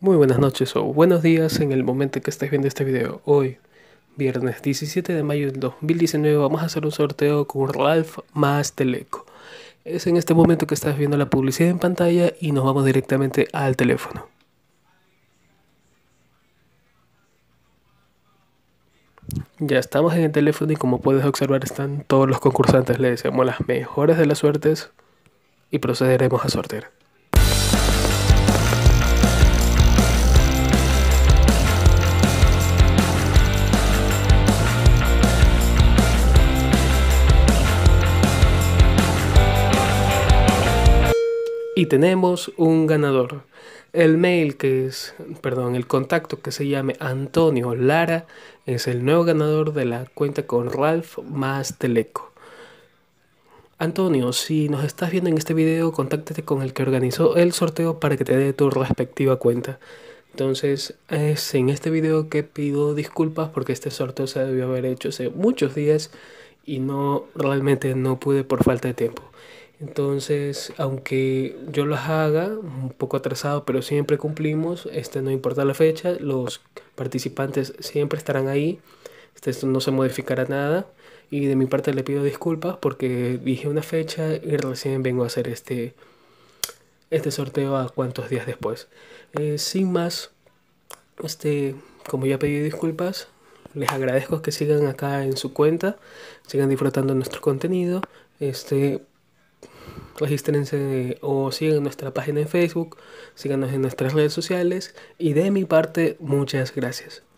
Muy buenas noches o buenos días en el momento que estés viendo este video. Hoy, viernes 17 de mayo del 2019, vamos a hacer un sorteo con Ralph más Teleco. Es en este momento que estás viendo la publicidad en pantalla y nos vamos directamente al teléfono. Ya estamos en el teléfono y como puedes observar están todos los concursantes. Les deseamos las mejores de las suertes y procederemos a sortear. y tenemos un ganador. El mail que es, perdón, el contacto que se llame Antonio Lara es el nuevo ganador de la cuenta con Ralph más Teleco. Antonio, si nos estás viendo en este video, contáctate con el que organizó el sorteo para que te dé tu respectiva cuenta. Entonces, es en este video que pido disculpas porque este sorteo se debió haber hecho hace muchos días y no realmente no pude por falta de tiempo. Entonces, aunque yo las haga un poco atrasado, pero siempre cumplimos, este, no importa la fecha, los participantes siempre estarán ahí, este, esto no se modificará nada. Y de mi parte le pido disculpas porque dije una fecha y recién vengo a hacer este, este sorteo a cuantos días después. Eh, sin más, este, como ya pedí disculpas, les agradezco que sigan acá en su cuenta, sigan disfrutando nuestro contenido. Este, regístrense o sigan nuestra página en Facebook, síganos en nuestras redes sociales y de mi parte muchas gracias.